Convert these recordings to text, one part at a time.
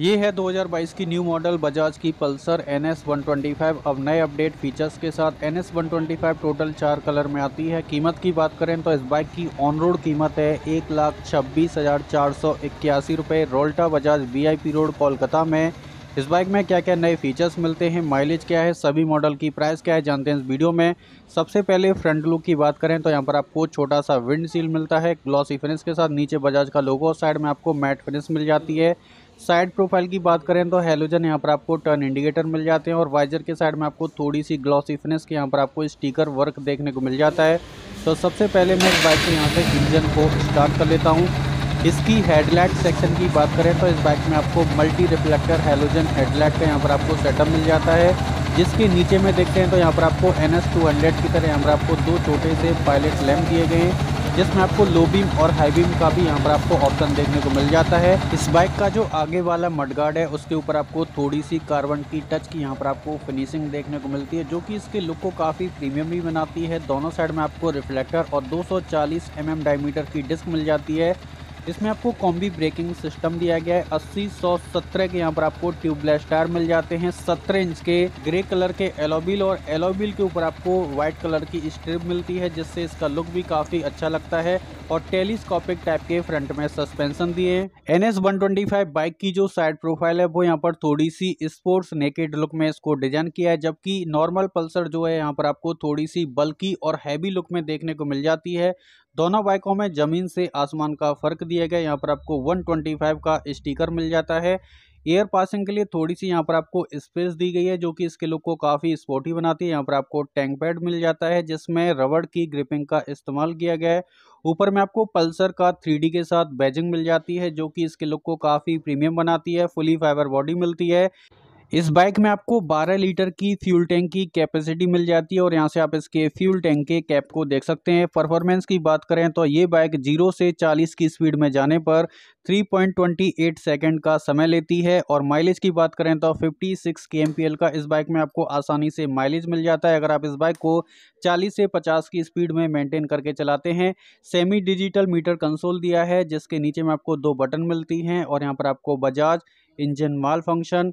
ये है 2022 की न्यू मॉडल बजाज की पल्सर एन एस अब नए अपडेट फीचर्स के साथ एन एस टोटल चार कलर में आती है कीमत की बात करें तो इस बाइक की ऑन रोड कीमत है एक लाख छब्बीस हज़ार चार सौ इक्यासी रुपये रोल्टा बजाज वी रोड कोलकाता में इस बाइक में क्या क्या नए फीचर्स मिलते हैं माइलेज क्या है सभी मॉडल की प्राइस क्या है जानते हैं इस वीडियो में सबसे पहले फ्रंट लुक की बात करें तो यहाँ पर आपको छोटा सा विंड सील मिलता है ग्लॉसी फिनिश के साथ नीचे बजाज का लोगो साइड में आपको मैट फिनिश मिल जाती है साइड प्रोफाइल की बात करें तो हेलोजन यहाँ पर आपको टर्न इंडिकेटर मिल जाते हैं और वाइजर के साइड में आपको थोड़ी सी ग्लॉसी के यहाँ पर आपको स्टिकर वर्क देखने को मिल जाता है तो सबसे पहले मैं इस बाइक के यहाँ से इंजन को स्टार्ट कर लेता हूँ इसकी हेडलाइट सेक्शन की बात करें तो इस बाइक में आपको मल्टी रिफ्लेक्टर हेलोजन हेडलाइट का यहाँ पर आपको सेटअप मिल जाता है जिसके नीचे में देखते हैं तो यहाँ पर आपको एन एस टू हंड्रेड की तरह यहाँ पर आपको दो छोटे से पायलट लैम्प दिए गए हैं जिसमें आपको लो बीम और हाई बीम का भी यहाँ पर आपको ऑप्शन देखने को मिल जाता है इस बाइक का जो आगे वाला मडगार्ड है उसके ऊपर आपको थोड़ी सी कार्बन की टच की यहाँ पर आपको फिनिशिंग देखने को मिलती है जो कि इसके लुक को काफ़ी प्रीमियम भी बनाती है दोनों साइड में आपको रिफ्लेक्टर और दो सौ mm डायमीटर की डिस्क मिल जाती है इसमें आपको कॉम्बी ब्रेकिंग सिस्टम दिया गया है अस्सी सौ सत्रह के यहाँ पर आपको ट्यूबलेस टायर मिल जाते हैं सत्रह इंच के ग्रे कलर के एलोबिल और एलोबिल के ऊपर आपको व्हाइट कलर की स्ट्रिप मिलती है जिससे इसका लुक भी काफ़ी अच्छा लगता है और टेलीस्कोपिक टाइप के फ्रंट में सस्पेंशन दिए हैं N S one twenty five bike की जो साइड प्रोफाइल है वो यहाँ पर थोड़ी सी स्पोर्ट्स नेकेड लुक में इसको डिजाइन किया है जबकि नॉर्मल पल्सर जो है यहाँ पर आपको थोड़ी सी बल्कि और हैवी लुक में देखने को मिल जाती है दोनों बाइकों में ज़मीन से आसमान का फ़र्क दिया गया यहाँ पर आपको 125 का स्टीकर मिल जाता है एयर पासिंग के लिए थोड़ी सी यहाँ पर आपको स्पेस दी गई है जो कि इसके लुक को काफ़ी स्पोर्टी बनाती है यहाँ पर आपको टैंक पैड मिल जाता है जिसमें रबड़ की ग्रिपिंग का इस्तेमाल किया गया है ऊपर में आपको पल्सर का थ्री के साथ बैजिंग मिल जाती है जो कि इसके लुक को काफ़ी प्रीमियम बनाती है फुली फाइबर बॉडी मिलती है इस बाइक में आपको 12 लीटर की फ्यूल टैंक की कैपेसिटी मिल जाती है और यहाँ से आप इसके फ्यूल टैंक के कैप को देख सकते हैं परफॉर्मेंस की बात करें तो ये बाइक जीरो से 40 की स्पीड में जाने पर 3.28 सेकंड का समय लेती है और माइलेज की बात करें तो 56 एम का इस बाइक में आपको आसानी से माइलेज मिल जाता है अगर आप इस बाइक को 40 से 50 की स्पीड में मेंटेन करके चलाते हैं सेमी डिजिटल मीटर कंसोल दिया है जिसके नीचे में आपको दो बटन मिलती हैं और यहाँ पर आपको Bajaj engine malfunction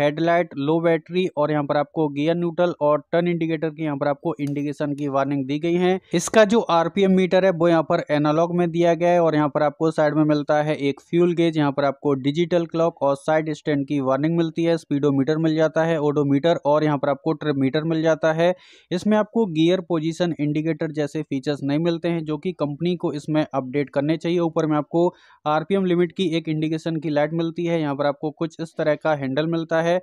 headlight low battery और यहाँ पर आपको गियर न्यूट्रल और टर्न इंडिकेटर की यहाँ पर आपको इंडिकेशन की वार्निंग दी गई है इसका जो आरपीएम मीटर है वो यहाँ पर एनालॉग में दिया गया है और यहाँ पर आपको साइड में मिलता है एक फ्यूल गेज यहाँ पर आपको डिजिटल क्लॉक और साइड स्टैंड की वार्निंग मिलती है स्पीडो मिल जाता है ओडो और यहाँ पर आपको ट्रिप मीटर मिल जाता है इसमें आपको गियर पोजिशन इंडिकेटर जैसे फीचर्स नहीं मिलते हैं जो कि कंपनी को इसमें अपडेट करने चाहिए ऊपर में आपको आरपीएम लिमिट की एक इंडिकेशन की लाइट मिलती है यहाँ पर आपको कुछ इस तरह का हैंडल मिलता है है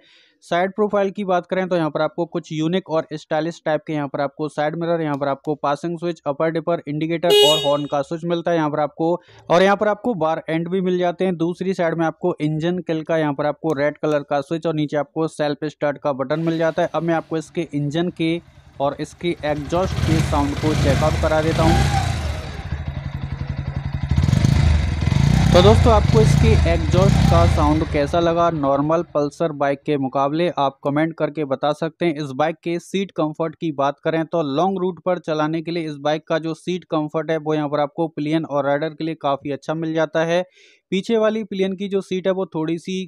साइड प्रोफाइल की बात करें तो यहाँ पर आपको कुछ यूनिक और स्टाइलिश टाइप के यहाँ पर आपको साइड मिरर यहाँ पर आपको passing switch upper dipper indicator और हॉर्न का स्विच मिलता है यहाँ पर आपको और यहाँ पर आपको बार एंड भी मिल जाते हैं दूसरी साइड में आपको इंजन किल का यहाँ पर आपको रेड कलर का स्विच और नीचे आपको सेल्फ स्टार्ट का बटन मिल जाता है अब मैं आपको इसके इंजन के और इसके एग्जॉस्ट के साउंड को चेकआउट करा देता हूँ तो दोस्तों आपको इसकी एग्जॉस्ट का साउंड कैसा लगा नॉर्मल पल्सर बाइक के मुकाबले आप कमेंट करके बता सकते हैं इस बाइक के सीट कंफर्ट की बात करें तो लॉन्ग रूट पर चलाने के लिए इस बाइक का जो सीट कंफर्ट है वो यहाँ पर आपको प्लेन और राइडर के लिए काफ़ी अच्छा मिल जाता है पीछे वाली प्लेन की जो सीट है वो थोड़ी सी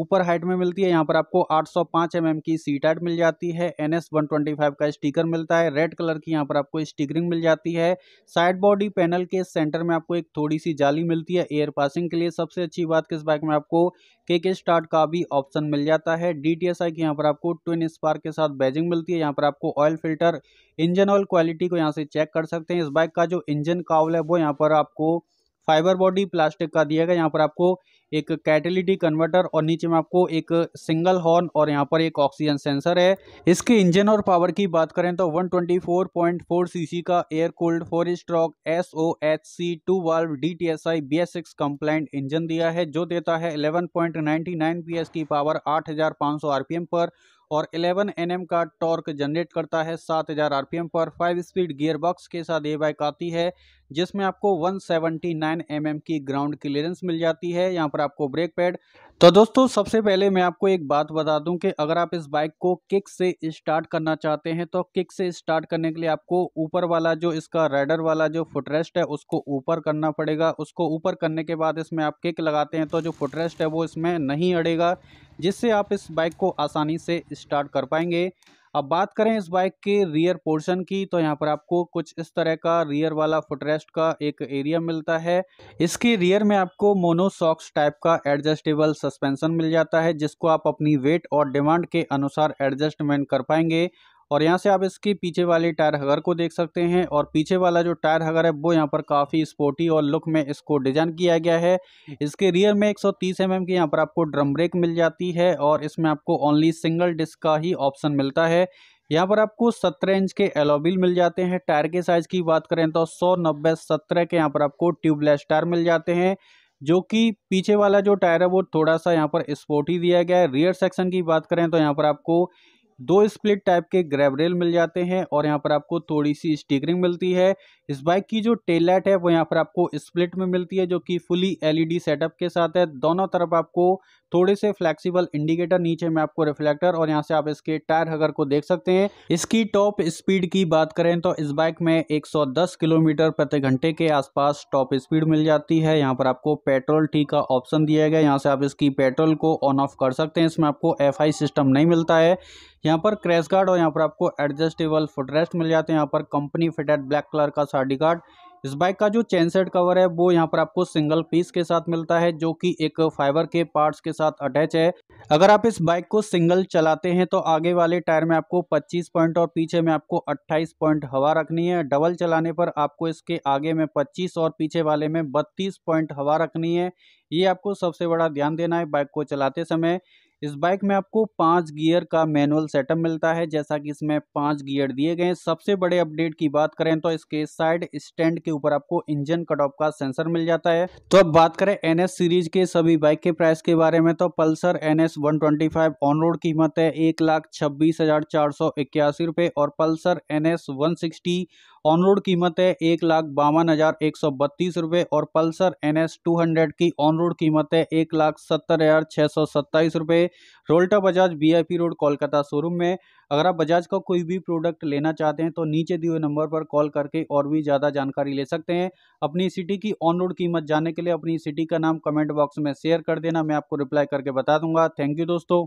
ऊपर हाइट में मिलती है यहाँ पर आपको 805 सौ mm की सी टाइट मिल जाती है एन एस का स्टिकर मिलता है रेड कलर की यहाँ पर आपको स्टिकरिंग मिल जाती है साइड बॉडी पैनल के सेंटर में आपको एक थोड़ी सी जाली मिलती है एयर पासिंग के लिए सबसे अच्छी बात किस बाइक में आपको के के स्टार्ट का भी ऑप्शन मिल जाता है डी टी एस आई की यहाँ पर आपको ट्विन स्पार्क के साथ बैजिंग मिलती है यहाँ पर आपको oil filter engine oil quality को यहाँ से चेक कर सकते हैं इस बाइक का जो इंजन कावल है वो यहाँ पर आपको फाइबर बॉडी प्लास्टिक का दिया गया यहाँ पर आपको एक कैटेलिटी कन्वर्टर और नीचे में आपको एक सिंगल हॉर्न और यहाँ पर एक ऑक्सीजन सेंसर है इसके इंजन और पावर की बात करें तो 124.4 सीसी का air cooled four stroke S O H C two valve D T S I B S six compliant engine दिया है जो देता है 11.99 पीएस की पावर 8500 आरपीएम पर और 11 एनएम का टॉर्क जनरेट करता है 7000 एम पर फाइव स्पीड गियर बॉक्स के साथ ये बाइक आती है जिसमें आपको 179 mm की ग्राउंड क्लियरेंस मिल जाती है यहाँ पर आपको ब्रेक पैड तो दोस्तों सबसे पहले मैं आपको एक बात बता दूं कि अगर आप इस बाइक को किक से स्टार्ट करना चाहते हैं तो किक से स्टार्ट करने के लिए आपको ऊपर वाला जो इसका राइडर वाला जो फुटरेस्ट है उसको ऊपर करना पड़ेगा उसको ऊपर करने के बाद इसमें आप किक लगाते हैं तो जो फुटरेस्ट है वो इसमें नहीं अड़ेगा जिससे आप इस बाइक को आसानी से स्टार्ट कर पाएंगे अब बात करें इस बाइक के रियर पोर्शन की तो यहाँ पर आपको कुछ इस तरह का रियर वाला फुटरेस्ट का एक एरिया मिलता है इसके रियर में आपको मोनो सॉक्स टाइप का एडजस्टेबल सस्पेंशन मिल जाता है जिसको आप अपनी वेट और डिमांड के अनुसार एडजस्टमेंट कर पाएंगे और यहाँ से आप इसके पीछे वाले टायर हगर को देख सकते हैं और पीछे वाला जो टायर हगर है वो यहाँ पर काफ़ी स्पोर्टी और लुक में इसको डिजाइन किया गया है इसके रियर में 130 सौ mm की यहाँ पर आपको ड्रम ब्रेक मिल जाती है और इसमें आपको ओनली सिंगल डिस्क का ही ऑप्शन मिलता है यहाँ पर आपको 17 इंच के एलोबिल मिल जाते हैं टायर के साइज़ की बात करें तो सौ नब्बे सत्रह के यहाँ पर आपको ट्यूबलेस टायर मिल जाते हैं जो कि पीछे वाला जो टायर है वो थोड़ा सा यहाँ पर स्पोर्टी दिया गया है रियर सेक्शन की बात करें तो यहाँ पर आपको दो स्प्लिट टाइप के ग्रैब रेल मिल जाते हैं और यहाँ पर आपको थोड़ी सी स्टिकरिंग मिलती है इस बाइक की जो टेल लाइट है वो यहाँ पर आपको स्प्लिट में मिलती है जो कि फुली एलईडी सेटअप के साथ है दोनों तरफ आपको थोड़े से फ्लेक्सिबल इंडिकेटर नीचे में आपको रिफ्लेक्टर और यहाँ से आप इसके टायर हगर को देख सकते हैं इसकी टॉप स्पीड की बात करें तो इस बाइक में एक किलोमीटर प्रति घंटे के आसपास टॉप स्पीड मिल जाती है यहाँ पर आपको पेट्रोल टी का ऑप्शन दिया गया यहाँ से आप इसकी पेट्रोल को ऑन ऑफ कर सकते हैं इसमें आपको एफ सिस्टम नहीं मिलता है यहाँ पर क्रैश गार्ड और यहाँ पर आपको एडजस्टेबल फुटरेस्ट मिल जाते हैं यहाँ पर कंपनी फिटेड ब्लैक कलर का साड़ी गार्ड इस बाइक का जो चैन सेट कवर है वो यहाँ पर आपको सिंगल पीस के साथ मिलता है जो कि एक फाइबर के पार्ट्स के साथ अटैच है अगर आप इस बाइक को सिंगल चलाते हैं तो आगे वाले टायर में आपको 25 पॉइंट और पीछे में आपको 28 पॉइंट हवा रखनी है डबल चलाने पर आपको इसके आगे में 25 और पीछे वाले में 32 पॉइंट हवा रखनी है ये आपको सबसे बड़ा ध्यान देना है बाइक को चलाते समय इस बाइक में आपको पाँच गियर का मैनुअल सेटअप मिलता है जैसा कि इसमें पाँच गियर दिए गए हैं सबसे बड़े अपडेट की बात करें तो इसके साइड स्टैंड के ऊपर आपको इंजन कट ऑफ का सेंसर मिल जाता है तो अब बात करें एन सीरीज के सभी बाइक के प्राइस के बारे में तो Pulsar N S on road कीमत है एक लाख छब्बीस हजार चार सौ इक्यासी रुपए और Pulsar N S one sixty on road कीमत है एक लाख बावन हज़ार एक सौ बत्तीस रुपये और Pulsar N S two hundred की ऑन रोड कीमत है एक लाख सत्तर हज़ार छः सौ सत्ताईस रुपये Rolta Bajaj V I P road Kolkata showroom में अगर आप बजाज का कोई भी प्रोडक्ट लेना चाहते हैं तो नीचे दिए हुए नंबर पर कॉल करके और भी ज़्यादा जानकारी ले सकते हैं अपनी सिटी की ऑन रोड कीमत जानने के लिए अपनी सिटी का नाम कमेंट बॉक्स में शेयर कर देना मैं आपको रिप्लाई करके बता दूंगा थैंक यू दोस्तों